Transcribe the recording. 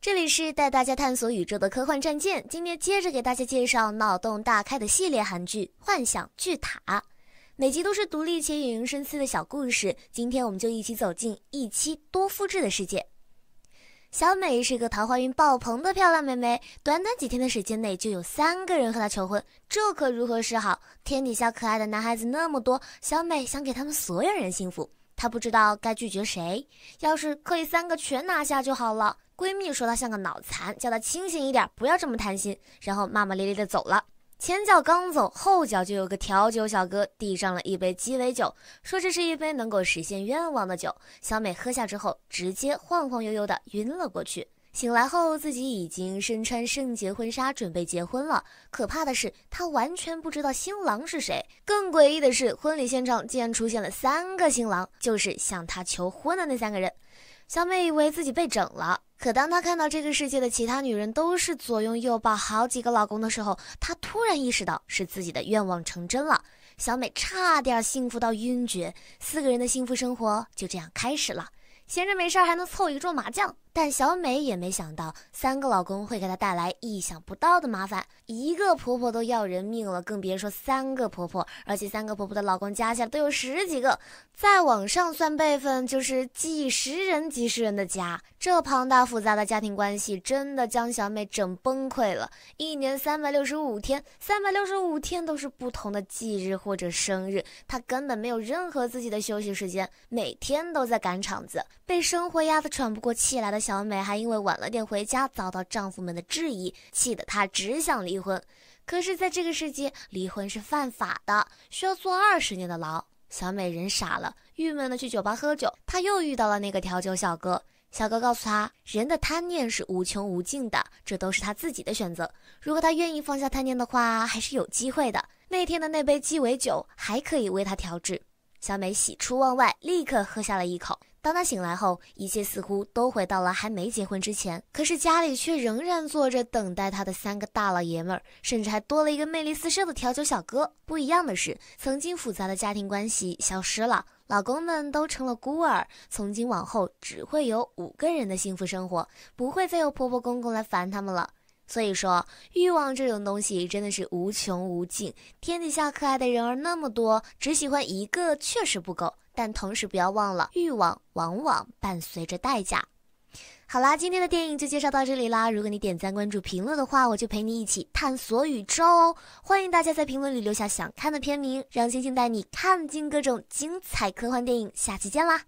这里是带大家探索宇宙的科幻战舰。今天接着给大家介绍脑洞大开的系列韩剧《幻想巨塔》，每集都是独立且引人深思的小故事。今天我们就一起走进一期多复制的世界。小美是个桃花运爆棚的漂亮妹妹，短短几天的时间内就有三个人和她求婚，这可如何是好？天底下可爱的男孩子那么多，小美想给他们所有人幸福。她不知道该拒绝谁，要是可以三个全拿下就好了。闺蜜说她像个脑残，叫她清醒一点，不要这么贪心，然后骂骂咧咧的走了。前脚刚走，后脚就有个调酒小哥递上了一杯鸡尾酒，说这是一杯能够实现愿望的酒。小美喝下之后，直接晃晃悠悠的晕了过去。醒来后，自己已经身穿圣洁婚纱，准备结婚了。可怕的是，她完全不知道新郎是谁。更诡异的是，婚礼现场竟然出现了三个新郎，就是向她求婚的那三个人。小美以为自己被整了，可当她看到这个世界的其他女人都是左拥右抱好几个老公的时候，她突然意识到是自己的愿望成真了。小美差点幸福到晕厥。四个人的幸福生活就这样开始了，闲着没事儿还能凑一桌麻将。但小美也没想到，三个老公会给她带来意想不到的麻烦。一个婆婆都要人命了，更别说三个婆婆，而且三个婆婆的老公加起来都有十几个。再往上算辈分，就是几十人、几十人的家。这庞大复杂的家庭关系，真的将小美整崩溃了。一年三百六十五天，三百六十五天都是不同的忌日或者生日，她根本没有任何自己的休息时间，每天都在赶场子，被生活压得喘不过气来的。小美还因为晚了点回家遭到丈夫们的质疑，气得她只想离婚。可是，在这个世界，离婚是犯法的，需要坐二十年的牢。小美人傻了，郁闷的去酒吧喝酒。她又遇到了那个调酒小哥，小哥告诉她，人的贪念是无穷无尽的，这都是他自己的选择。如果他愿意放下贪念的话，还是有机会的。那天的那杯鸡尾酒还可以为他调制。小美喜出望外，立刻喝下了一口。当她醒来后，一切似乎都回到了还没结婚之前。可是家里却仍然坐着等待她的三个大老爷们儿，甚至还多了一个魅力四射的调酒小哥。不一样的是，曾经复杂的家庭关系消失了，老公们都成了孤儿。从今往后，只会有五个人的幸福生活，不会再有婆婆公公来烦他们了。所以说，欲望这种东西真的是无穷无尽。天底下可爱的人儿那么多，只喜欢一个确实不够。但同时不要忘了，欲望往往伴随着代价。好啦，今天的电影就介绍到这里啦。如果你点赞、关注、评论的话，我就陪你一起探索宇宙哦。欢迎大家在评论里留下想看的片名，让星星带你看尽各种精彩科幻电影。下期见啦！